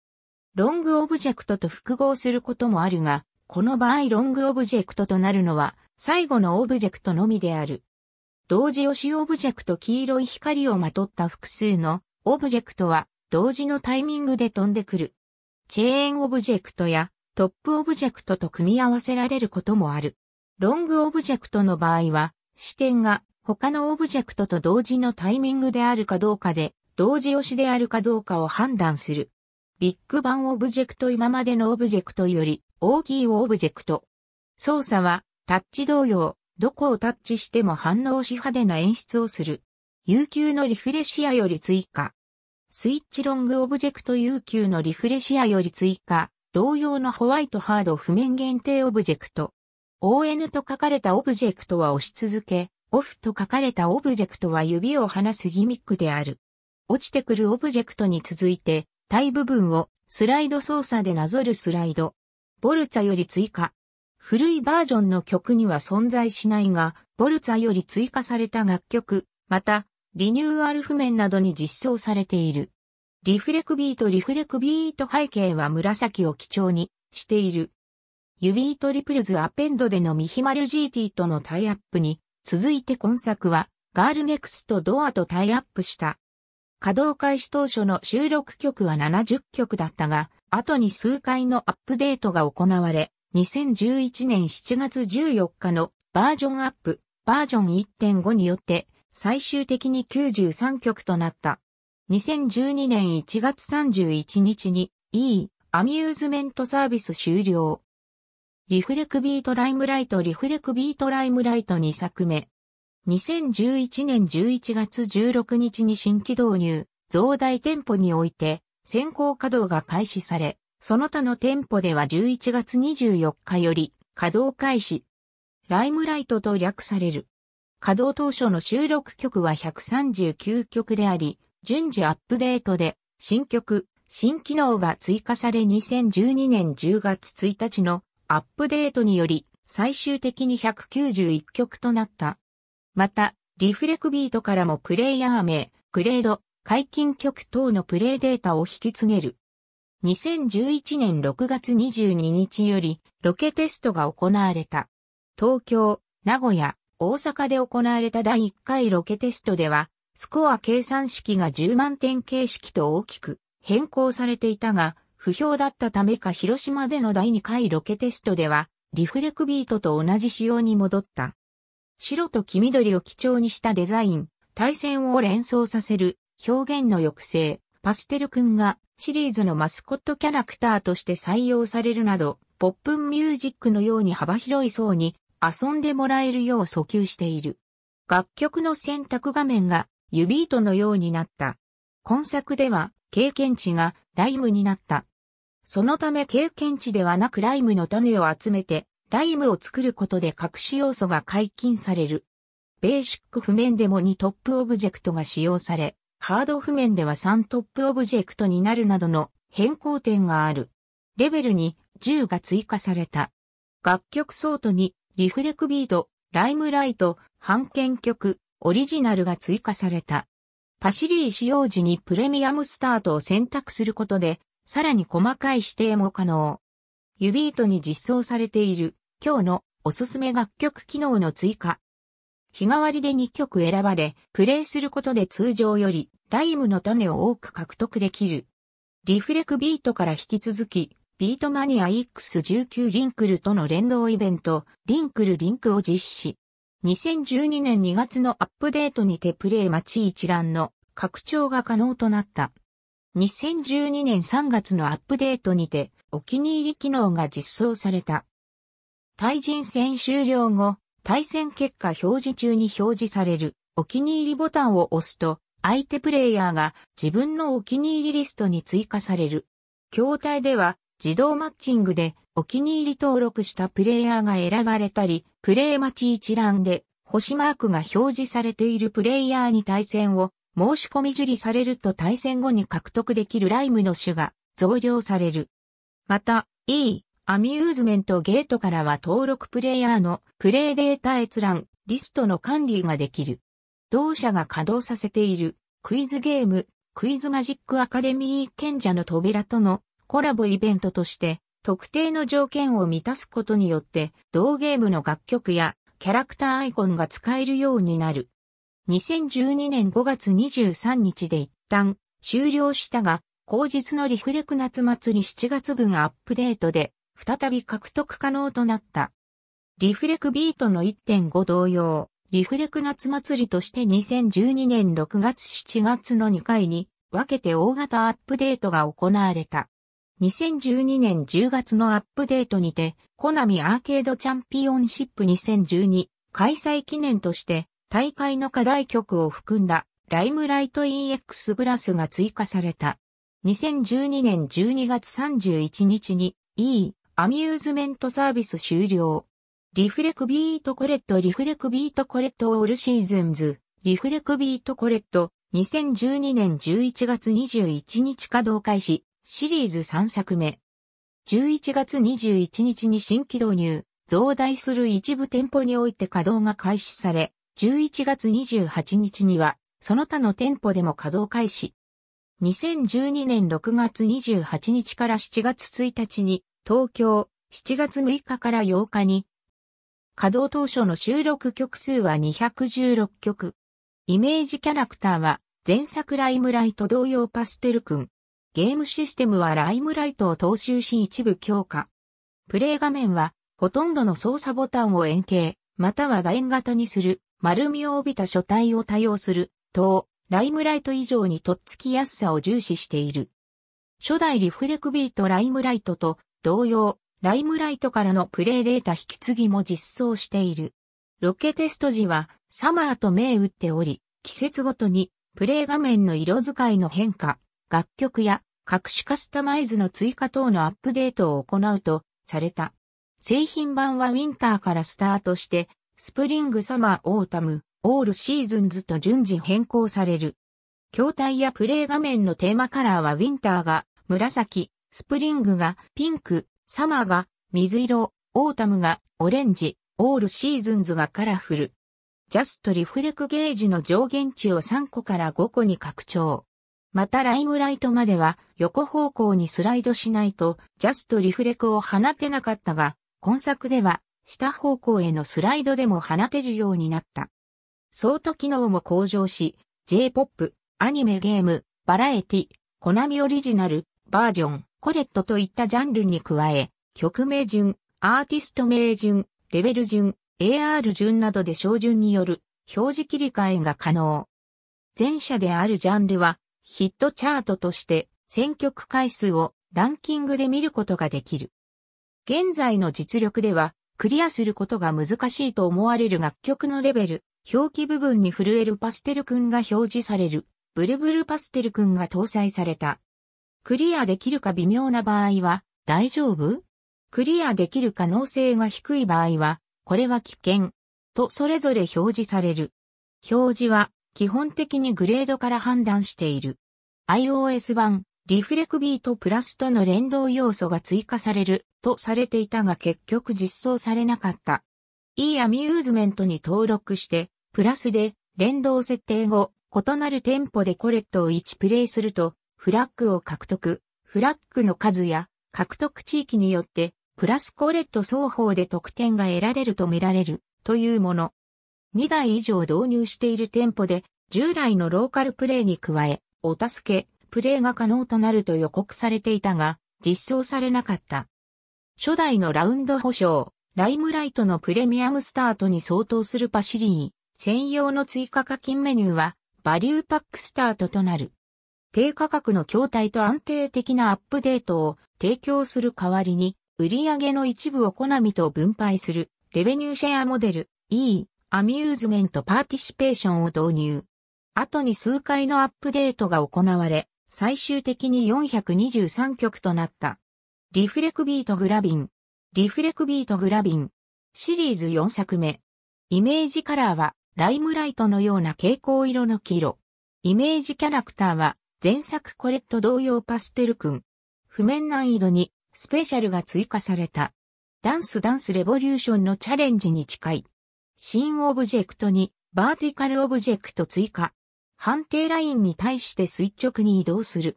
ロングオブジェクトと複合することもあるが、この場合ロングオブジェクトとなるのは最後のオブジェクトのみである。同時押しオブジェクト黄色い光をまとった複数のオブジェクトは同時のタイミングで飛んでくる。チェーンオブジェクトやトップオブジェクトと組み合わせられることもある。ロングオブジェクトの場合は視点が他のオブジェクトと同時のタイミングであるかどうかで、同時押しであるかどうかを判断する。ビッグバンオブジェクト今までのオブジェクトより大きいオブジェクト。操作はタッチ同様、どこをタッチしても反応し派手な演出をする。UQ のリフレシアより追加。スイッチロングオブジェクト UQ のリフレシアより追加。同様のホワイトハード譜面限定オブジェクト。ON と書かれたオブジェクトは押し続け、OFF と書かれたオブジェクトは指を離すギミックである。落ちてくるオブジェクトに続いて、大部分をスライド操作でなぞるスライド。ボルツァより追加。古いバージョンの曲には存在しないが、ボルツァより追加された楽曲、また、リニューアル譜面などに実装されている。リフレクビートリフレクビート背景は紫を基調にしている。ユビートリプルズアペンドでのミヒマル GT とのタイアップに、続いて今作は、ガールネクストドアとタイアップした。稼働開始当初の収録曲は70曲だったが、後に数回のアップデートが行われ、2011年7月14日のバージョンアップ、バージョン1.5によって、最終的に93曲となった。2012年1月31日に E アミューズメントサービス終了。リフレクビートライムライトリフレクビートライムライト2作目。2011年11月16日に新規導入、増大店舗において、先行稼働が開始され、その他の店舗では11月24日より稼働開始。ライムライトと略される。稼働当初の収録曲は139曲であり、順次アップデートで、新曲、新機能が追加され2012年10月1日のアップデートにより最終的に191曲となった。また、リフレクビートからもプレイヤー名、グレード、解禁曲等のプレイデータを引き継げる。2011年6月22日よりロケテストが行われた。東京、名古屋、大阪で行われた第1回ロケテストでは、スコア計算式が10万点形式と大きく変更されていたが、不評だったためか広島での第2回ロケテストでは、リフレクビートと同じ仕様に戻った。白と黄緑を基調にしたデザイン、対戦を連想させる、表現の抑制、パステルくんがシリーズのマスコットキャラクターとして採用されるなど、ポップンミュージックのように幅広い層に遊んでもらえるよう訴求している。楽曲の選択画面が指糸のようになった。今作では経験値がライムになった。そのため経験値ではなくライムの種を集めて、ライムを作ることで隠し要素が解禁される。ベーシック譜面でも2トップオブジェクトが使用され、ハード譜面では3トップオブジェクトになるなどの変更点がある。レベルに10が追加された。楽曲ソートにリフレクビート、ライムライト、半券曲、オリジナルが追加された。パシリー使用時にプレミアムスタートを選択することで、さらに細かい指定も可能。ートに実装されている、今日のおすすめ楽曲機能の追加。日替わりで2曲選ばれ、プレイすることで通常よりライムの種を多く獲得できる。リフレクビートから引き続き、ビートマニア X19 リンクルとの連動イベント、リンクルリンクを実施。2012年2月のアップデートにてプレイ待ち一覧の拡張が可能となった。2012年3月のアップデートにてお気に入り機能が実装された。対人戦終了後、対戦結果表示中に表示されるお気に入りボタンを押すと相手プレイヤーが自分のお気に入りリストに追加される。筐体では自動マッチングでお気に入り登録したプレイヤーが選ばれたり、プレイ待ち一覧で星マークが表示されているプレイヤーに対戦を申し込み受理されると対戦後に獲得できるライムの種が増量される。また、E、アミューズメントゲートからは登録プレイヤーのプレイデータ閲覧、リストの管理ができる。同社が稼働させているクイズゲーム、クイズマジックアカデミー賢者の扉とのコラボイベントとして特定の条件を満たすことによって、同ゲームの楽曲やキャラクターアイコンが使えるようになる。2012年5月23日で一旦終了したが、後日のリフレク夏祭り7月分アップデートで、再び獲得可能となった。リフレクビートの1.5同様、リフレク夏祭りとして2012年6月7月の2回に分けて大型アップデートが行われた。2012年10月のアップデートにて、コナミアーケードチャンピオンシップ2012開催記念として、大会の課題曲を含んだライムライト EX グラスが追加された。2012年12月31日に E アミューズメントサービス終了。リフレクビートコレットリフレクビートコレットオールシーズンズリフレクビートコレット2012年11月21日稼働開始シリーズ3作目。11月21日に新規導入、増大する一部店舗において稼働が開始され、11月28日には、その他の店舗でも稼働開始。2012年6月28日から7月1日に、東京、7月6日から8日に、稼働当初の収録曲数は216曲。イメージキャラクターは、前作ライムライト同様パステル君。ゲームシステムはライムライトを踏襲し一部強化。プレイ画面は、ほとんどの操作ボタンを円形、または楕円型にする、丸みを帯びた書体を多用する、等、ライムライト以上にとっつきやすさを重視している。初代リフレクビートライムライトと同様、ライムライトからのプレイデータ引き継ぎも実装している。ロケテスト時はサマーと銘打っており、季節ごとにプレイ画面の色使いの変化、楽曲や各種カスタマイズの追加等のアップデートを行うとされた。製品版はウィンターからスタートして、スプリングサマーオータム、オールシーズンズと順次変更される。筐体やプレイ画面のテーマカラーはウィンターが紫、スプリングがピンク、サマーが水色、オータムがオレンジ、オールシーズンズがカラフル。ジャストリフレクゲージの上限値を3個から5個に拡張。またライムライトまでは横方向にスライドしないとジャストリフレクを放てなかったが、今作では下方向へのスライドでも放てるようになった。ソート機能も向上し、J-POP、アニメゲーム、バラエティ、コナミオリジナル、バージョン、コレットといったジャンルに加え、曲名順、アーティスト名順、レベル順、AR 順などで照準による表示切り替えが可能。前者であるジャンルはヒットチャートとして選曲回数をランキングで見ることができる。現在の実力ではクリアすることが難しいと思われる楽曲のレベル、表記部分に震えるパステル君が表示される、ブルブルパステル君が搭載された。クリアできるか微妙な場合は、大丈夫クリアできる可能性が低い場合は、これは危険、とそれぞれ表示される。表示は基本的にグレードから判断している。iOS 版、リフレクビートプラスとの連動要素が追加されるとされていたが結局実装されなかった。e アミューズメントに登録して、プラスで連動設定後、異なる店舗でコレットを1プレイすると、フラッグを獲得、フラッグの数や獲得地域によって、プラスコレット双方で得点が得られると見られるというもの。2台以上導入している店舗で、従来のローカルプレイに加え、お助け、プレイが可能となると予告されていたが、実装されなかった。初代のラウンド保証、ライムライトのプレミアムスタートに相当するパシリに、専用の追加課金メニューは、バリューパックスタートとなる。低価格の筐体と安定的なアップデートを提供する代わりに、売上の一部をコナミと分配する、レベニューシェアモデル、E、アミューズメントパーティシペーションを導入。後に数回のアップデートが行われ、最終的に423曲となった。リフレクビートグラビン。リフレクビートグラビン。シリーズ4作目。イメージカラーは、ライムライトのような蛍光色の黄色。イメージキャラクターは、前作コレット同様パステル君。譜面難易度に、スペシャルが追加された。ダンスダンスレボリューションのチャレンジに近い。新オブジェクトにバーティカルオブジェクト追加。判定ラインに対して垂直に移動する。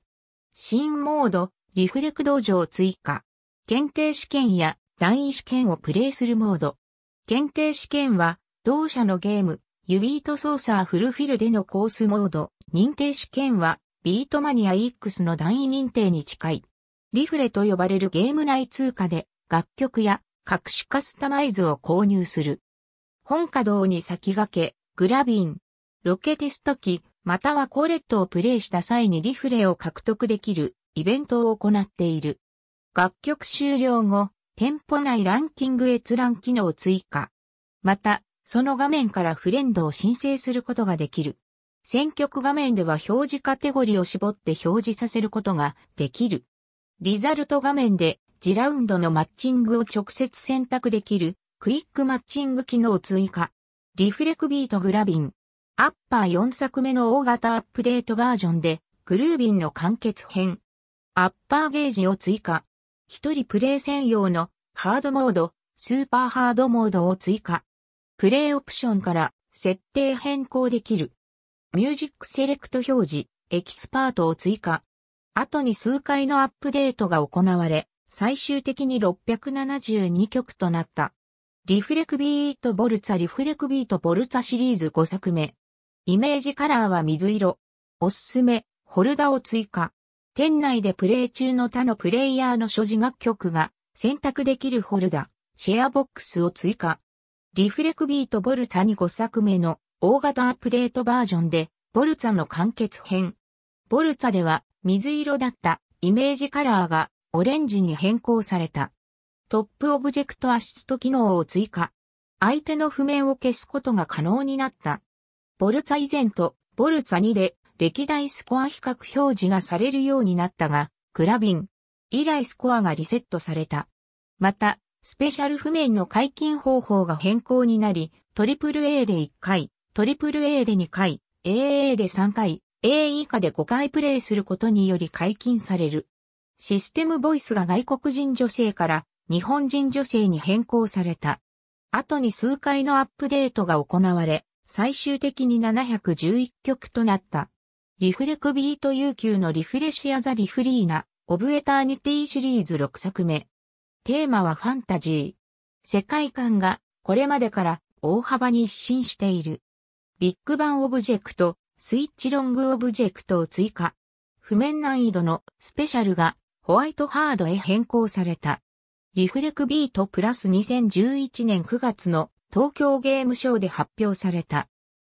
新モード、リフレク道場追加。検定試験や段位試験をプレイするモード。検定試験は、同社のゲーム、ユビート操作フルフィルでのコースモード。認定試験は、ビートマニア X の段位認定に近い。リフレと呼ばれるゲーム内通貨で、楽曲や各種カスタマイズを購入する。本稼働に先駆け、グラビン、ロケテスト機、またはコーレットをプレイした際にリフレを獲得できるイベントを行っている。楽曲終了後、店舗内ランキング閲覧機能を追加。また、その画面からフレンドを申請することができる。選曲画面では表示カテゴリーを絞って表示させることができる。リザルト画面で、ジラウンドのマッチングを直接選択できるクイックマッチング機能追加、リフレクビートグラビン、アッパー4作目の大型アップデートバージョンで、グルービンの完結編、アッパーゲージを追加、一人プレイ専用のハードモード、スーパーハードモードを追加、プレイオプションから設定変更できる、ミュージックセレクト表示、エキスパートを追加、後に数回のアップデートが行われ、最終的に672曲となった。リフレクビートボルツァリフレクビートボルツァシリーズ5作目。イメージカラーは水色。おすすめ、ホルダを追加。店内でプレイ中の他のプレイヤーの所持楽曲が選択できるホルダ、シェアボックスを追加。リフレクビートボルツァに5作目の大型アップデートバージョンで、ボルツァの完結編。ボルツァでは水色だったイメージカラーがオレンジに変更された。トップオブジェクトアシスト機能を追加。相手の譜面を消すことが可能になった。ボルツァ以前とボルツァ2で歴代スコア比較表示がされるようになったが、クラビン以来スコアがリセットされた。また、スペシャル譜面の解禁方法が変更になり、AAA で1回、AAA で2回、AA で3回、A 以下で5回プレイすることにより解禁される。システムボイスが外国人女性から日本人女性に変更された。後に数回のアップデートが行われ、最終的に711曲となった。リフレクビート UQ のリフレシアザ・リフリーナ、オブエターニティシリーズ6作目。テーマはファンタジー。世界観がこれまでから大幅に一新している。ビッグバンオブジェクト、スイッチロングオブジェクトを追加。譜面難易度のスペシャルがホワイトハードへ変更された。リフレクビートプラス2011年9月の東京ゲームショーで発表された。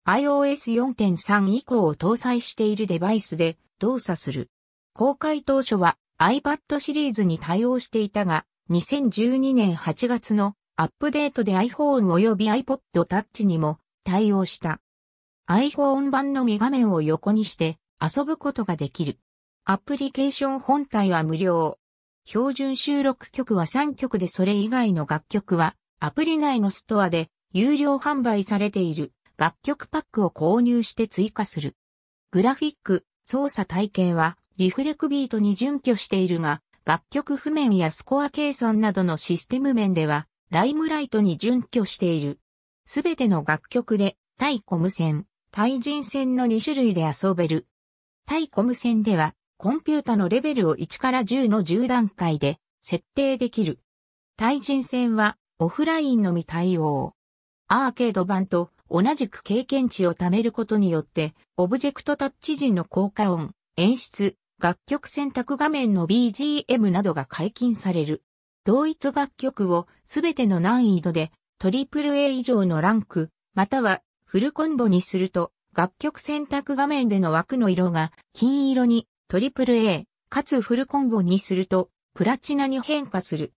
iOS4.3 以降を搭載しているデバイスで動作する。公開当初は iPad シリーズに対応していたが、2012年8月のアップデートで iPhone 及び iPod Touch にも対応した。iPhone 版のみ画面を横にして遊ぶことができる。アプリケーション本体は無料。標準収録曲は3曲でそれ以外の楽曲はアプリ内のストアで有料販売されている楽曲パックを購入して追加する。グラフィック、操作体系はリフレクビートに準拠しているが、楽曲譜面やスコア計算などのシステム面ではライムライトに準拠している。すべての楽曲で対コム線、対人線の2種類で遊べる。対コム線ではコンピュータのレベルを1から10の10段階で設定できる。対人戦はオフラインのみ対応。アーケード版と同じく経験値を貯めることによって、オブジェクトタッチ時の効果音、演出、楽曲選択画面の BGM などが解禁される。同一楽曲をすべての難易度で AAA 以上のランク、またはフルコンボにすると、楽曲選択画面での枠の色が金色にトリプル A、かつフルコンボにすると、プラチナに変化する。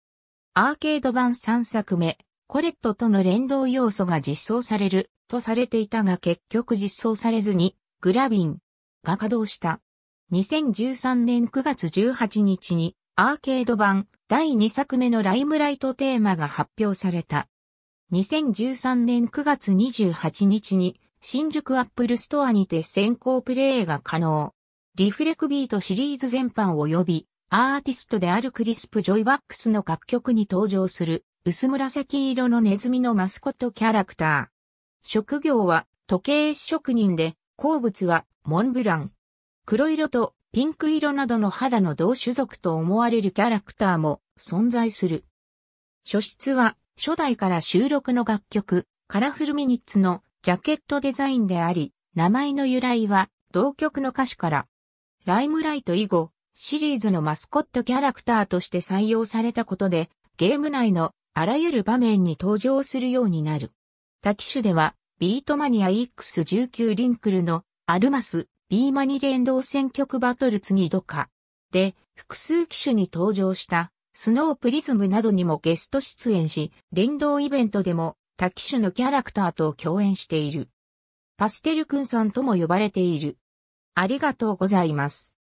アーケード版3作目、コレットとの連動要素が実装されるとされていたが結局実装されずに、グラビンが稼働した。2013年9月18日にアーケード版第2作目のライムライトテーマが発表された。2013年9月28日に新宿アップルストアにて先行プレイが可能。リフレクビートシリーズ全般及び、アーティストであるクリスプ・ジョイワックスの楽曲に登場する、薄紫色のネズミのマスコットキャラクター。職業は、時計職人で、好物は、モンブラン。黒色とピンク色などの肌の同種族と思われるキャラクターも存在する。書室は、初代から収録の楽曲、カラフルミニッツのジャケットデザインであり、名前の由来は、同曲の歌詞から、ライムライト以後、シリーズのマスコットキャラクターとして採用されたことで、ゲーム内のあらゆる場面に登場するようになる。多機種では、ビートマニア X19 リンクルのアルマスビーマニ連動選曲バトル次ドカで複数機種に登場したスノープリズムなどにもゲスト出演し、連動イベントでも多機種のキャラクターと共演している。パステル君さんとも呼ばれている。ありがとうございます。